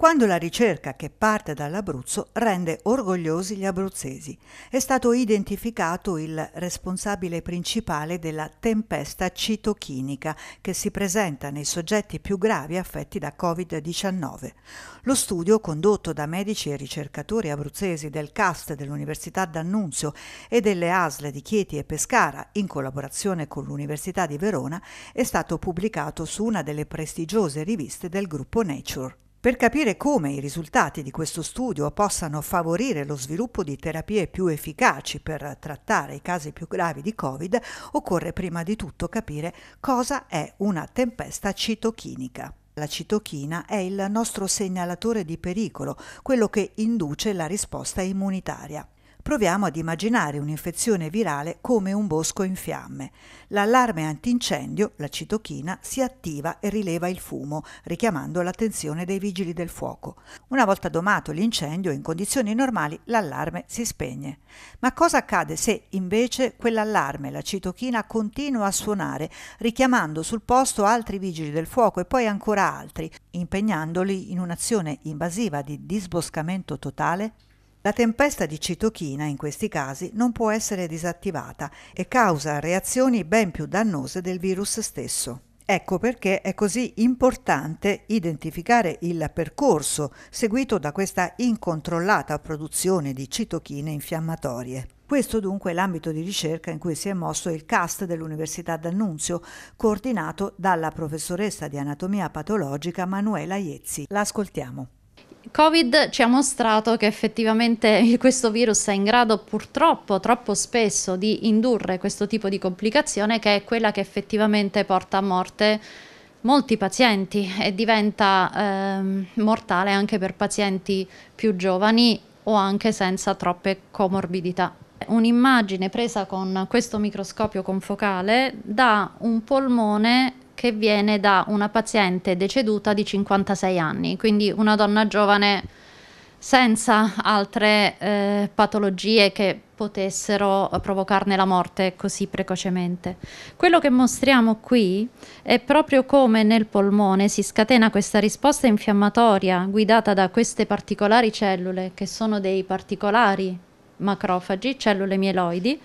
quando la ricerca che parte dall'Abruzzo rende orgogliosi gli abruzzesi. È stato identificato il responsabile principale della tempesta citochinica che si presenta nei soggetti più gravi affetti da Covid-19. Lo studio, condotto da medici e ricercatori abruzzesi del CAST dell'Università d'Annunzio e delle ASL di Chieti e Pescara, in collaborazione con l'Università di Verona, è stato pubblicato su una delle prestigiose riviste del gruppo Nature. Per capire come i risultati di questo studio possano favorire lo sviluppo di terapie più efficaci per trattare i casi più gravi di Covid, occorre prima di tutto capire cosa è una tempesta citochinica. La citochina è il nostro segnalatore di pericolo, quello che induce la risposta immunitaria. Proviamo ad immaginare un'infezione virale come un bosco in fiamme. L'allarme antincendio, la citochina, si attiva e rileva il fumo, richiamando l'attenzione dei vigili del fuoco. Una volta domato l'incendio, in condizioni normali, l'allarme si spegne. Ma cosa accade se invece quell'allarme, la citochina, continua a suonare, richiamando sul posto altri vigili del fuoco e poi ancora altri, impegnandoli in un'azione invasiva di disboscamento totale? La tempesta di citochina in questi casi non può essere disattivata e causa reazioni ben più dannose del virus stesso. Ecco perché è così importante identificare il percorso seguito da questa incontrollata produzione di citochine infiammatorie. Questo dunque è l'ambito di ricerca in cui si è mosso il CAST dell'Università d'Annunzio, coordinato dalla professoressa di anatomia patologica Manuela Iezzi. L'ascoltiamo. Covid ci ha mostrato che effettivamente questo virus è in grado purtroppo troppo spesso di indurre questo tipo di complicazione che è quella che effettivamente porta a morte molti pazienti e diventa ehm, mortale anche per pazienti più giovani o anche senza troppe comorbidità. Un'immagine presa con questo microscopio confocale dà un polmone che viene da una paziente deceduta di 56 anni, quindi una donna giovane senza altre eh, patologie che potessero provocarne la morte così precocemente. Quello che mostriamo qui è proprio come nel polmone si scatena questa risposta infiammatoria guidata da queste particolari cellule che sono dei particolari macrofagi, cellule mieloidi,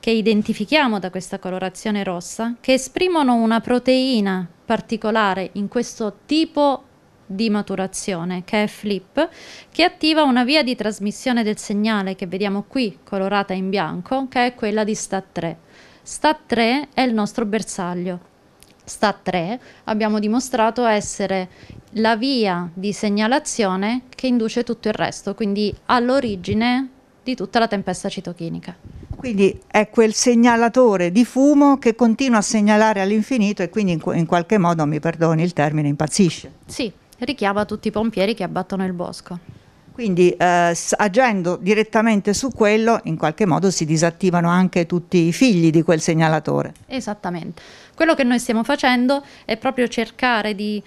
che identifichiamo da questa colorazione rossa che esprimono una proteina particolare in questo tipo di maturazione che è flip che attiva una via di trasmissione del segnale che vediamo qui colorata in bianco che è quella di STAT3. STAT3 è il nostro bersaglio. STAT3 abbiamo dimostrato essere la via di segnalazione che induce tutto il resto, quindi all'origine di tutta la tempesta citochinica. Quindi è quel segnalatore di fumo che continua a segnalare all'infinito e quindi in, in qualche modo, mi perdoni il termine, impazzisce. Sì, richiama tutti i pompieri che abbattono il bosco. Quindi eh, agendo direttamente su quello, in qualche modo si disattivano anche tutti i figli di quel segnalatore. Esattamente. Quello che noi stiamo facendo è proprio cercare di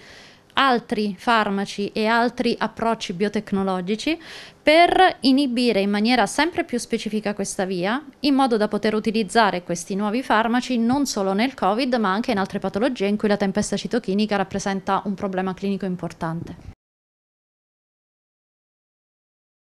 altri farmaci e altri approcci biotecnologici per inibire in maniera sempre più specifica questa via, in modo da poter utilizzare questi nuovi farmaci non solo nel Covid, ma anche in altre patologie in cui la tempesta citochinica rappresenta un problema clinico importante.